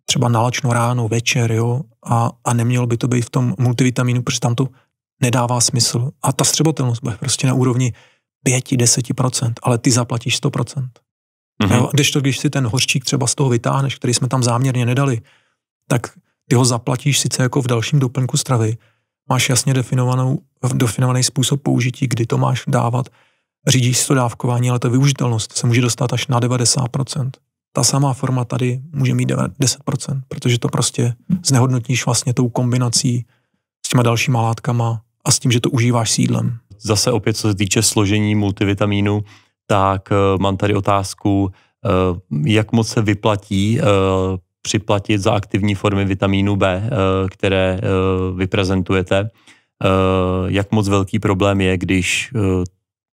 třeba nalačno ráno, večer, jo, a, a nemělo by to být v tom multivitamínu, protože tam to nedává smysl. A ta střebotelnost bude prostě na úrovni 5-10%, ale ty zaplatíš 100%. Mm-hmm. Jo, když to, když si ten hořčík třeba z toho vytáhneš, který jsme tam záměrně nedali, tak ty ho zaplatíš sice jako v dalším doplňku stravy, máš jasně definovanou, definovaný způsob použití, kdy to máš dávat, řídíš to dávkování, ale ta využitelnost se může dostat až na 90% ta samá forma tady může mít 10%, protože to prostě znehodnotíš vlastně tou kombinací s těma dalšíma látkama a s tím, že to užíváš sídlem. Zase opět, co se týče složení multivitamínu, tak eh, mám tady otázku, eh, jak moc se vyplatí eh, připlatit za aktivní formy vitamínu B, které vyprezentujete. Jak moc velký problém je, když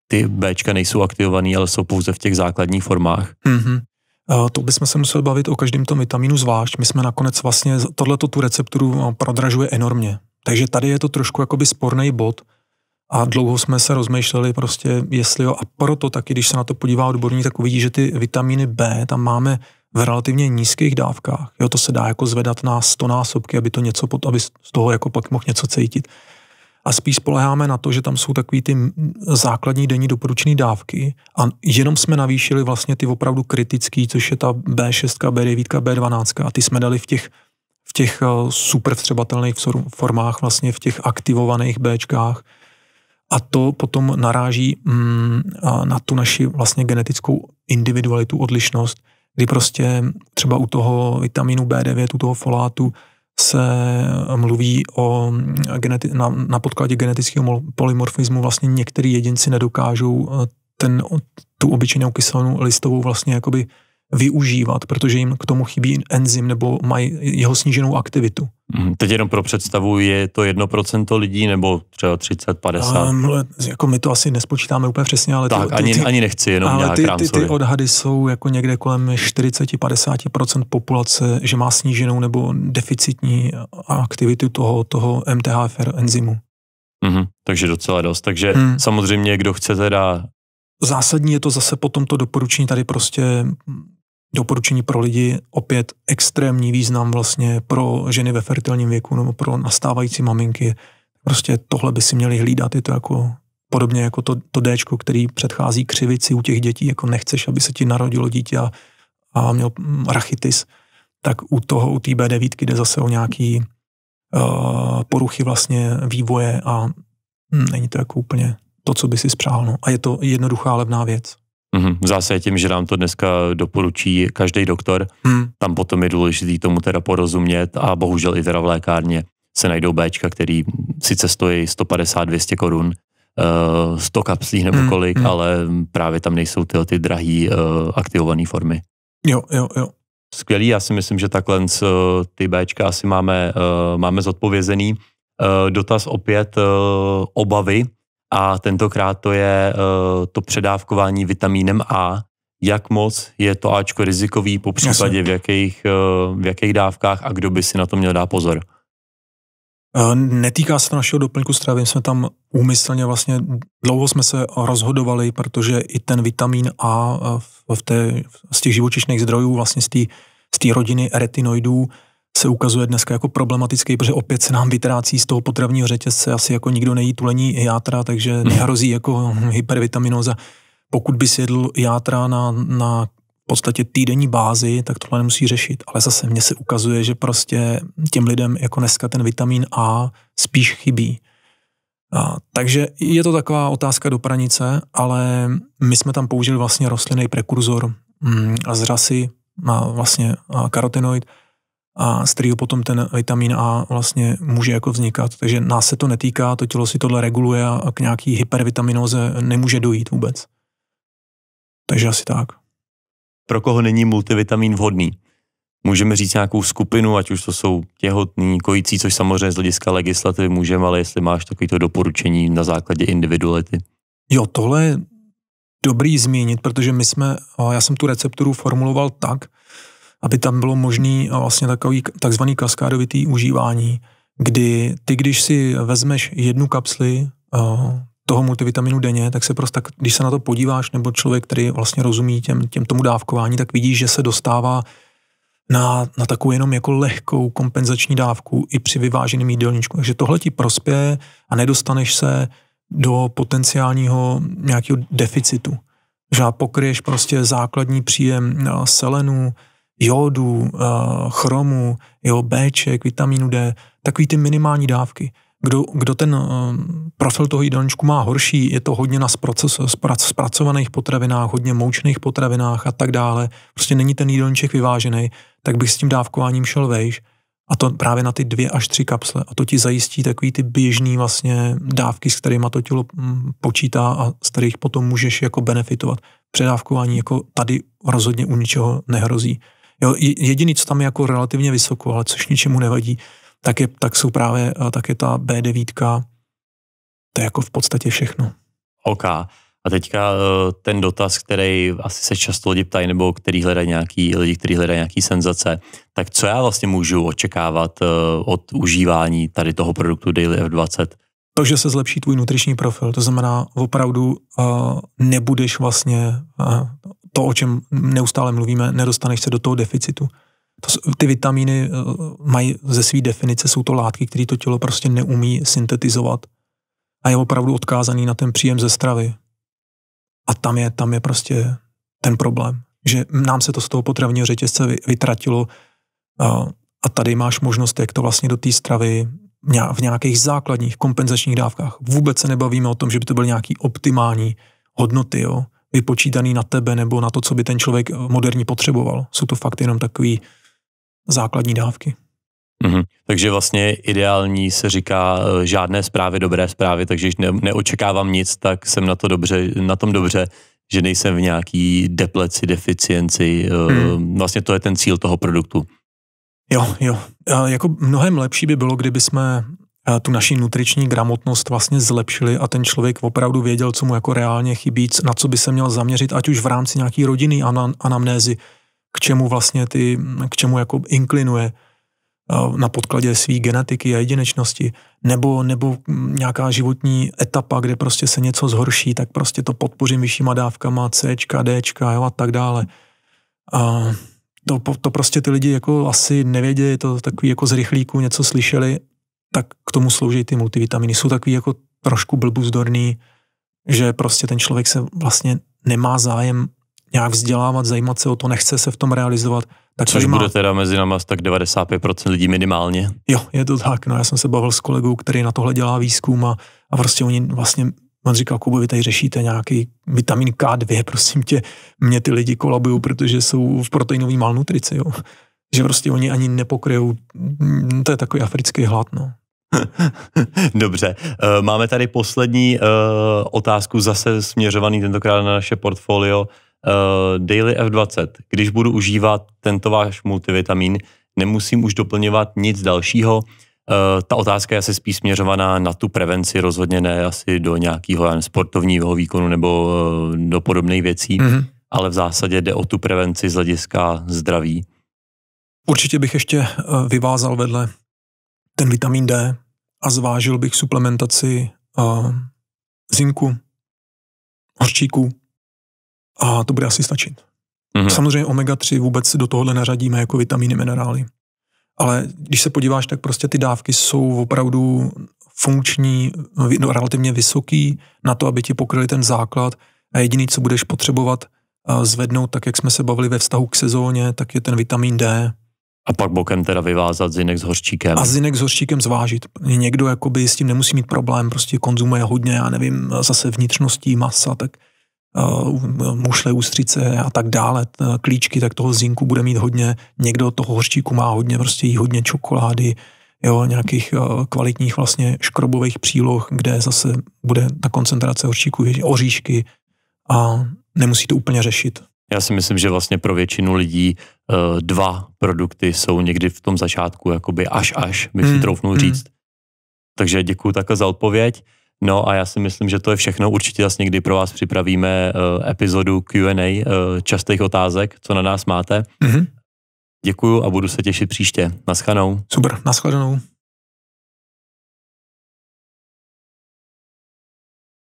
ty Bčka nejsou aktivovaný, ale jsou pouze v těch základních formách? Mm-hmm. To bychom se museli bavit o každém tom vitamínu zvlášť. My jsme nakonec vlastně tohleto tu recepturu no, prodražuje enormně. Takže tady je to trošku jakoby sporný bod a dlouho jsme se rozmýšleli prostě, jestli jo. A proto taky, když se na to podívá odborník, tak uvidí, že ty vitamíny B tam máme v relativně nízkých dávkách. Jo, to se dá jako zvedat na 100 násobky, aby to něco, aby z toho jako pak mohl něco cítit a spíš spoleháme na to, že tam jsou takový ty základní denní doporučené dávky a jenom jsme navýšili vlastně ty opravdu kritický, což je ta B6, B9, B12 a ty jsme dali v těch v těch eh, super vstřebatelných formách, vlastně v těch aktivovaných Bčkách. A to potom naráží mm, na tu naši vlastně genetickou individualitu, odlišnost, kdy prostě třeba u toho vitamínu B9, u toho folátu, se mluví o geneti- na, na podkladě genetického polymorfismu vlastně některý jedinci nedokážou eh, ten, tu obyčejnou kyselinu listovou vlastně jakoby využívat, protože jim k tomu chybí enzym nebo mají jeho sníženou aktivitu. Hm, teď jenom pro představu, je to 1% lidí nebo třeba 30, 50? Um, jako my to asi nespočítáme úplně přesně, ale tak, ty, ani, ty, ani nechci jenom ale nějak ty, ty, ty odhady jsou jako někde kolem 40-50% populace, že má sníženou nebo deficitní aktivitu toho, toho MTHFR enzymu. Mm-hmm, takže docela dost. Takže hmm. samozřejmě, kdo chce teda Zásadní je to zase potom to doporučení tady prostě doporučení pro lidi opět extrémní význam vlastně pro ženy ve fertilním věku nebo pro nastávající maminky. Prostě tohle by si měli hlídat, je to jako podobně jako to, to Dčko, který předchází křivici u těch dětí, jako nechceš, aby se ti narodilo dítě a, a měl mm, rachitis, tak u toho, u té B9 jde zase o nějaký uh, poruchy vlastně vývoje a hm, není to jako úplně to, co by si spřál. No. A je to jednoduchá, levná věc. Mm-hmm. Zase tím, že nám to dneska doporučí každý doktor, mm. tam potom je důležité tomu teda porozumět a bohužel i teda v lékárně se najdou Bčka, který sice stojí 150-200 korun, 100 eh, kapslí nebo hmm, kolik, mm, ale právě tam nejsou ty, ty drahý eh, aktivované formy. Jo, jo, jo. Skvělý, já si myslím, že takhle eh, ty Bčka asi máme, máme zodpovězený. Dotaz opět obavy, a tentokrát to je eh, to předávkování vitamínem A, jak moc je to Ačko rizikový, po případě v jakých, eh, v jakých dávkách a kdo by si na to měl dát pozor? Eh, netýká se to našeho doplňku stravy, jsme tam úmyslně vlastně, dlouho jsme se rozhodovali, protože i ten vitamin A v té, z těch živočišných zdrojů, vlastně z té z té rodiny retinoidů, se ukazuje dneska jako problematický, protože opět se nám vytrácí z toho potravního řetězce, asi jako nikdo nejí tulení játra, takže mhm. nehrozí jako hypervitaminoza. Pokud by jedl játra na, na v podstatě týdenní bázi, tak tohle nemusí řešit. Ale zase mně se ukazuje, že prostě těm lidem jako dneska ten vitamin A spíš chybí. A, takže je to taková otázka do pranice, ale my jsme tam použili vlastně rostlinný prekurzor mm, z řasy, a vlastně a karotenoid, a z kterého potom ten vitamin A vlastně může jako vznikat. Takže nás se to netýká, to tělo si tohle reguluje a k nějaký hypervitaminoze nemůže dojít vůbec. Takže asi tak. Pro koho není multivitamin vhodný? Můžeme říct nějakou skupinu, ať už to jsou těhotní, kojící, což samozřejmě z hlediska legislativy můžeme, ale jestli máš takovýto doporučení na základě individuality. Jo, tohle je dobrý zmínit, protože my jsme, já jsem tu recepturu formuloval tak, aby tam bylo možné vlastně takový takzvaný kaskádovitý užívání, kdy ty, když si vezmeš jednu kapsli toho multivitaminu denně, tak se prostě, když se na to podíváš, nebo člověk, který vlastně rozumí těm, těm tomu dávkování, tak vidíš, že se dostává na, na takovou jenom jako lehkou kompenzační dávku i při vyváženém jídelníčku. Takže tohle ti prospěje a nedostaneš se do potenciálního nějakého deficitu. Že pokryješ prostě základní příjem selenu, jodu, eh, chromu, jo, Bček, vitamínu D, takový ty minimální dávky. Kdo, kdo ten eh, profil toho jídelníčku má horší, je to hodně na zpracovaných potravinách, hodně moučných potravinách a tak dále. Prostě není ten jídelníček vyvážený, tak bych s tím dávkováním šel vejš. A to právě na ty dvě až tři kapsle. A to ti zajistí takový ty běžný vlastně dávky, s kterými to tělo hm, počítá a z kterých potom můžeš jako benefitovat. Předávkování jako tady rozhodně u ničeho nehrozí. Jo, jediný, co tam je jako relativně vysoko, ale což ničemu nevadí, tak, je, tak jsou právě eh, tak je ta B9, to je jako v podstatě všechno. OK. A teďka eh, ten dotaz, který asi se často lidi ptají, nebo který hledají nějaký, lidi, kteří hledají nějaký senzace, tak co já vlastně můžu očekávat eh, od užívání tady toho produktu Daily F20? To, že se zlepší tvůj nutriční profil, to znamená opravdu uh, nebudeš vlastně to, o čem neustále mluvíme, nedostaneš se do toho deficitu. To, ty vitamíny eh, mají ze své definice, jsou to látky, které to tělo prostě neumí syntetizovat a je opravdu odkázaný na ten příjem ze stravy. A tam je, tam je prostě ten problém, že nám se to z toho potravního řetězce vytratilo a, a tady máš možnost, jak to vlastně do té stravy v nějakých základních kompenzačních dávkách. Vůbec se nebavíme o tom, že by to byly nějaký optimální hodnoty, jo vypočítaný na tebe nebo na to, co by ten člověk eh, moderní potřeboval. Jsou to fakt jenom takové základní dávky. Mm-hmm. Takže vlastně ideální se říká eh, žádné zprávy, dobré zprávy, takže když ne, neočekávám nic, tak jsem na, to dobře, na tom dobře, že nejsem v nějaký depleci, deficienci. Mm. Vlastně to je ten cíl toho produktu. Jo, jo. Jako mnohem lepší by bylo, kdyby jsme tu naší nutriční gramotnost vlastně zlepšili a ten člověk opravdu věděl, co mu jako reálně chybí, na co by se měl zaměřit, ať už v rámci nějaký rodiny anamnézy, k čemu vlastně ty, k čemu jako inklinuje na podkladě své genetiky a jedinečnosti, nebo, nebo nějaká životní etapa, kde prostě se něco zhorší, tak prostě to podpořím vyššíma dávkama C, D a tak dále. A to, to prostě ty lidi jako asi nevěděli, to takový jako z rychlíku něco slyšeli tak k tomu slouží ty multivitaminy. Jsou takový jako trošku blbuzdorný, že prostě ten člověk se vlastně nemá zájem nějak vzdělávat, zajímat se o to, nechce se v tom realizovat. Tak Což má... bude teda mezi námi, tak 95% lidí minimálně. Jo, je to tak. No, já jsem se bavil s kolegou, který na tohle dělá výzkum a, a prostě oni vlastně, on říkal, Kubo, vy tady řešíte nějaký vitamin K2, prosím tě, mě ty lidi kolabují, protože jsou v proteinové malnutrici, jo. Že prostě oni ani nepokryjou, to je takový africký hlad, no. Dobře, eh, máme tady poslední eh, otázku, zase směřovaný tentokrát na naše portfolio. Eh, Daily F20. Když budu užívat tento váš multivitamin, nemusím už doplňovat nic dalšího. Ta otázka je asi spíš směřovaná na tu prevenci, rozhodně ne asi do nějakého sportovního výkonu nebo do podobných věcí, mm-hmm. ale v zásadě jde o tu prevenci z hlediska zdraví. Určitě bych ještě vyvázal vedle ten vitamin D, a zvážil bych suplementaci uh, zinku, horčíku a to bude asi stačit. Mm-hmm. Samozřejmě omega-3 vůbec do tohohle neřadíme jako vitamíny, minerály. Ale když se podíváš, tak prostě ty dávky jsou opravdu funkční, no, relativně vysoký na to, aby ti pokryli ten základ a jediný, co budeš potřebovat zvednout, tak jak jsme se bavili ve vztahu k sezóně, tak je ten vitamin D, a pak bokem teda vyvázat zinek s hořčíkem. A zinek s hořčíkem zvážit. Někdo jakoby s tím nemusí mít problém, prostě konzumuje hodně, já nevím, zase vnitřností masa, tak uh, mušle, ústřice a tak dále, klíčky, tak toho zinku bude mít hodně. Někdo toho hořčíku má hodně, prostě jí hodně čokolády, jo, nějakých uh, kvalitních vlastně škrobových příloh, kde zase bude ta koncentrace hořčíku, oříšky a nemusí to úplně řešit. Já si myslím, že vlastně pro většinu lidí eh, dva produkty jsou někdy v tom začátku jakoby až až, bych si hmm. troufnul hmm. říct. Takže děkuji takhle za odpověď. No a já si myslím, že to je všechno. Určitě zase někdy pro vás připravíme uh, epizodu Q&A, uh, eh, častých otázek, co na nás máte. Mm-hmm. Děkuju a budu se těšit příště. Naschledanou. Super, naschledanou.